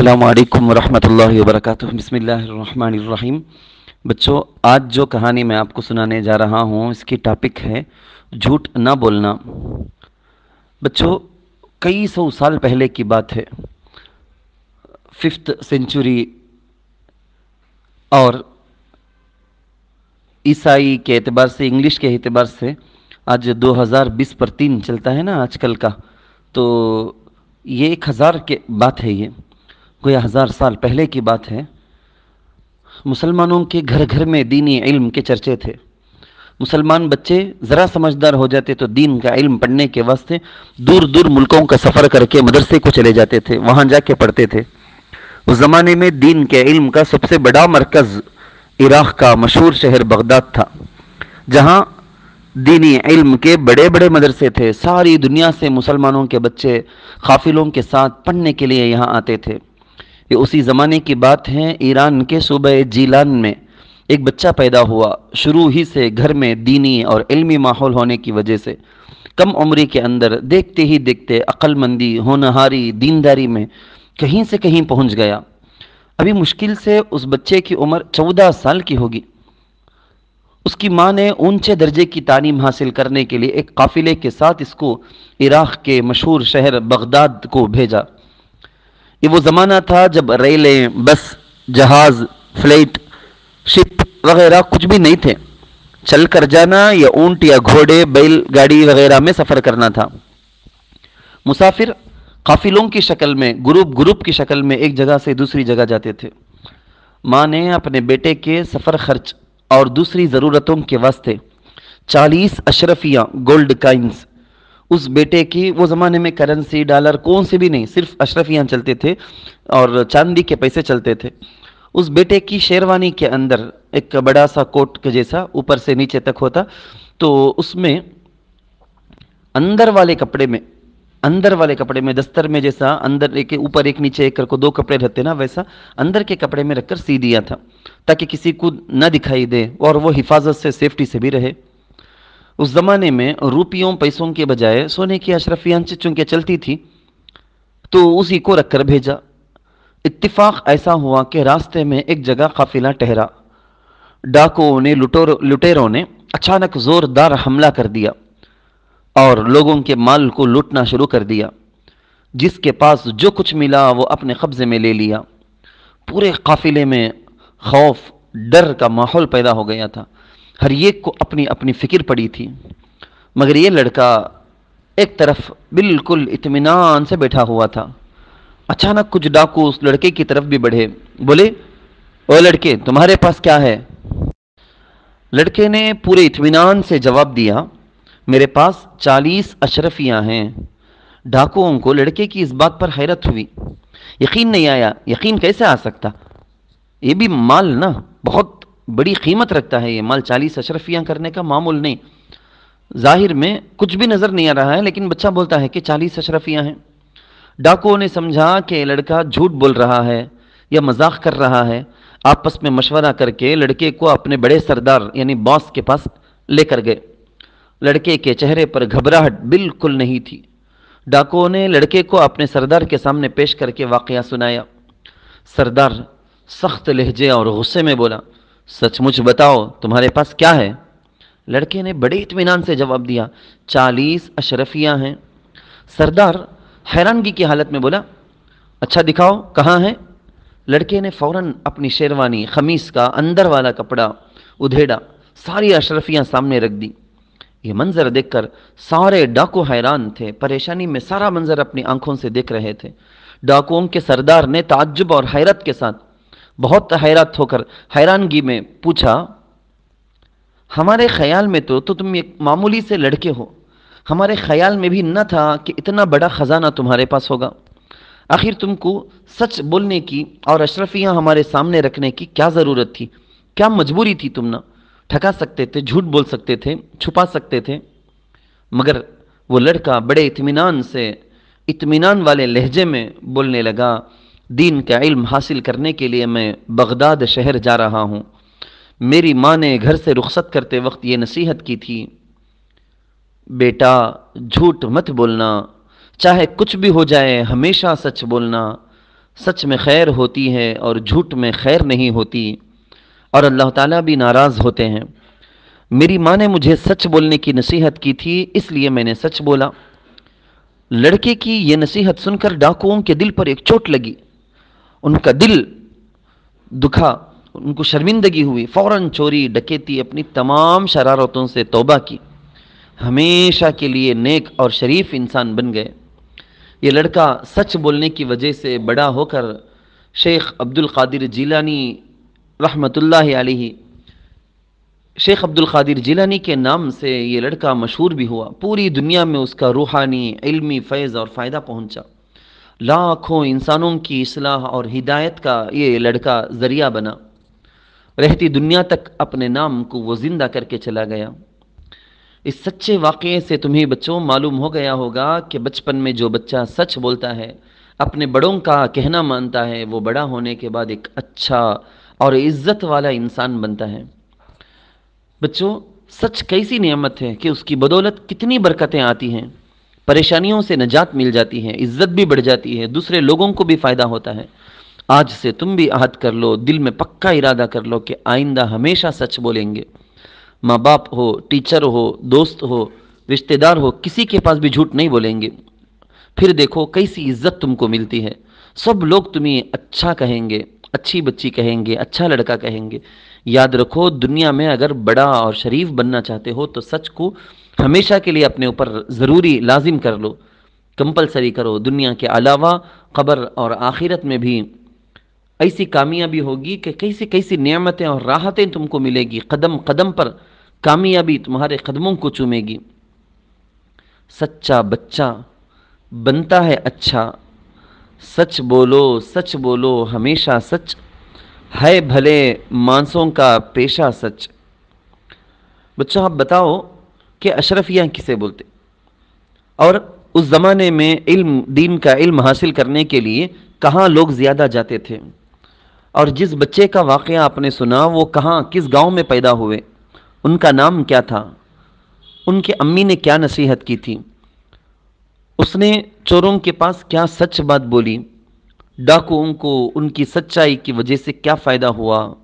अल्लाम वरहमल वर्क बसमीम बच्चों आज जो कहानी मैं आपको सुनाने जा रहा हूँ इसकी टॉपिक है झूठ ना बोलना बच्चों कई सौ साल पहले की बात है फिफ्थ सेंचुरी और ईसाई के अतबार से इंग्लिश के अतबार से आज 2020 पर तीन चलता है ना आजकल का तो ये एक हज़ार के बात है ये कोई हज़ार साल पहले की बात है मुसलमानों के घर घर में दीनी इल्म के चर्चे थे मुसलमान बच्चे ज़रा समझदार हो जाते तो दीन का इल्म पढ़ने के वास्ते दूर दूर मुल्कों का सफ़र करके मदरसे को चले जाते थे वहाँ जाके पढ़ते थे उस ज़माने में दीन के इल्म का सबसे बड़ा मरकज़ इराक़ का मशहूर शहर बगदाद था जहाँ दीनी इल्म के बड़े बड़े मदरसे थे सारी दुनिया से मुसलमानों के बच्चे काफिलों के साथ पढ़ने के लिए यहाँ आते थे ये उसी ज़माने की बात है ईरान के सूबे जीलान में एक बच्चा पैदा हुआ शुरू ही से घर में दीनी और इल्मी माहौल होने की वजह से कम उम्र के अंदर देखते ही देखते अक्लमंदी होनहारी दीनदारी में कहीं से कहीं पहुंच गया अभी मुश्किल से उस बच्चे की उम्र चौदह साल की होगी उसकी माँ ने ऊंचे दर्जे की तालीम हासिल करने के लिए एक काफिले के साथ इसको इराक़ के मशहूर शहर बगदाद को भेजा ये वो ज़माना था जब रेलें बस जहाज़ फ्लाइट शिप वगैरह कुछ भी नहीं थे चल कर जाना या ऊंट या घोड़े बैल गाड़ी वगैरह में सफ़र करना था मुसाफिर काफिलों की शक्ल में ग्रुप ग्रुप की शक्ल में एक जगह से दूसरी जगह जाते थे माँ ने अपने बेटे के सफ़र खर्च और दूसरी ज़रूरतों के वास्ते चालीस अशरफिया गोल्ड काइंस उस बेटे की वो ज़माने में करेंसी डॉलर कौन से भी नहीं सिर्फ अशरफियाँ चलते थे और चांदी के पैसे चलते थे उस बेटे की शेरवानी के अंदर एक बड़ा सा कोट के जैसा ऊपर से नीचे तक होता तो उसमें अंदर वाले कपड़े में अंदर वाले कपड़े में दस्तर में जैसा अंदर एक ऊपर एक नीचे एक को दो कपड़े रहते ना वैसा अंदर के कपड़े में रखकर सी दिया था ताकि किसी को न दिखाई दे और वो हिफाजत से सेफ्टी से भी रहे उस ज़माने में रुपयों पैसों के बजाय सोने की अशरफियाँ चूंकि चलती थी तो उसी को रख कर भेजा इतफाक ऐसा हुआ कि रास्ते में एक जगह काफिला ठहरा डाकुओं ने लुटोर लुटेरों ने अचानक ज़ोरदार हमला कर दिया और लोगों के माल को लूटना शुरू कर दिया जिसके पास जो कुछ मिला वो अपने कब्ज़े में ले लिया पूरे काफिले में खौफ डर का माहौल पैदा हो गया था हर एक को अपनी अपनी फ़िक्र पड़ी थी मगर ये लड़का एक तरफ बिल्कुल इतमान से बैठा हुआ था अचानक कुछ डाकू उस लड़के की तरफ भी बढ़े बोले ओ लड़के तुम्हारे पास क्या है लड़के ने पूरे इतमान से जवाब दिया मेरे पास चालीस अशरफियाँ हैं डाकुओं को लड़के की इस बात पर हैरत हुई यकीन नहीं आया यकीन कैसे आ सकता ये भी माल ना बहुत बड़ी कीमत रखता है ये माल चालीस अशरफियाँ करने का मामूल नहीं जाहिर में कुछ भी नज़र नहीं आ रहा है लेकिन बच्चा बोलता है कि चालीस अशरफियाँ हैं डाकुओं ने समझा कि लड़का झूठ बोल रहा है या मजाक कर रहा है आपस में मशवरा करके लड़के को अपने बड़े सरदार यानी बॉस के पास लेकर गए लड़के के चेहरे पर घबराहट बिल्कुल नहीं थी डाकुओं ने लड़के को अपने सरदार के सामने पेश करके वाक़ सुनाया सरदार सख्त लहजे और गुस्से में बोला सचमुच बताओ तुम्हारे पास क्या है लड़के ने बड़े इतमान से जवाब दिया चालीस अशरफियाँ हैं सरदार हैरानगी की हालत में बोला अच्छा दिखाओ कहाँ है लड़के ने फौरन अपनी शेरवानी खमीस का अंदर वाला कपड़ा उधेड़ा सारी अशरफियाँ सामने रख दी ये मंज़र देखकर सारे डाकू हैरान थे परेशानी में सारा मंज़र अपनी आंखों से देख रहे थे डाकुओं के सरदार ने ताज्जुब और हैरत के साथ बहुत हैरत होकर हैरानगी में पूछा हमारे ख्याल में तो, तो तुम एक मामूली से लड़के हो हमारे ख्याल में भी न था कि इतना बड़ा ख़जाना तुम्हारे पास होगा आखिर तुमको सच बोलने की और अशरफियाँ हमारे सामने रखने की क्या ज़रूरत थी क्या मजबूरी थी तुम ना ठका सकते थे झूठ बोल सकते थे छुपा सकते थे मगर वो लड़का बड़े इतमान से इतमान वाले लहजे में बोलने लगा दीन का इल्म हासिल करने के लिए मैं बगदाद शहर जा रहा हूँ मेरी माँ ने घर से रुखसत करते वक्त ये नसीहत की थी बेटा झूठ मत बोलना चाहे कुछ भी हो जाए हमेशा सच बोलना सच में खैर होती है और झूठ में खैर नहीं होती और अल्लाह ताला भी नाराज़ होते हैं मेरी माँ ने मुझे सच बोलने की नसीहत की थी इसलिए मैंने सच बोला लड़के की यह नसीहत सुनकर डाकुओं के दिल पर एक चोट लगी उनका दिल दुखा उनको शर्मिंदगी हुई फौरन चोरी डकेती अपनी तमाम शरारतों से तोबा की हमेशा के लिए नेक और शरीफ इंसान बन गए ये लड़का सच बोलने की वजह से बड़ा होकर शेख अब्दुल कादिर जिलानी रहमतुल्लाह अलैहि शेख अब्दुल कादिर जिलानी के नाम से ये लड़का मशहूर भी हुआ पूरी दुनिया में उसका रूहानी इल्मी फैज़ और फ़ायदा पहुंचा लाखों इंसानों की इसलाह और हिदायत का ये लड़का ज़रिया बना रहती दुनिया तक अपने नाम को वो ज़िंदा करके चला गया इस सच्चे वाक़े से तुम्हें बच्चों मालूम हो गया होगा कि बचपन में जो बच्चा सच बोलता है अपने बड़ों का कहना मानता है वो बड़ा होने के बाद एक अच्छा और इज़्ज़त वाला इंसान बनता है बच्चों सच कैसी नियमत है कि उसकी बदौलत कितनी बरकतें आती हैं परेशानियों से निजात मिल जाती है इज्जत भी बढ़ जाती है दूसरे लोगों को भी फ़ायदा होता है आज से तुम भी आहत कर लो दिल में पक्का इरादा कर लो कि आइंदा हमेशा सच बोलेंगे माँ बाप हो टीचर हो दोस्त हो रिश्तेदार हो किसी के पास भी झूठ नहीं बोलेंगे फिर देखो कैसी इज्जत तुमको मिलती है सब लोग तुम्हें अच्छा कहेंगे अच्छी बच्ची कहेंगे अच्छा लड़का कहेंगे याद रखो दुनिया में अगर बड़ा और शरीफ बनना चाहते हो तो सच को हमेशा के लिए अपने ऊपर ज़रूरी लाजिम कर लो कंपलसरी करो दुनिया के अलावा ख़बर और आखिरत में भी ऐसी कामयाबी होगी कि कैसी कैसी नियामतें और राहतें तुमको मिलेगी कदम कदम पर कामयाबी तुम्हारे कदमों को चूमेगी सच्चा बच्चा बनता है अच्छा सच बोलो सच बोलो हमेशा सच है भले मानसों का पेशा सच बच्चों आप बताओ कि अशरफिया किसे बोलते और उस ज़माने में इल्म दीन का इल्म हासिल करने के लिए कहाँ लोग ज़्यादा जाते थे और जिस बच्चे का वाक़ आपने सुना वो कहाँ किस गांव में पैदा हुए उनका नाम क्या था उनके अम्मी ने क्या नसीहत की थी उसने चोरों के पास क्या सच बात बोली डाकुओं को उनकी सच्चाई की वजह से क्या फ़ायदा हुआ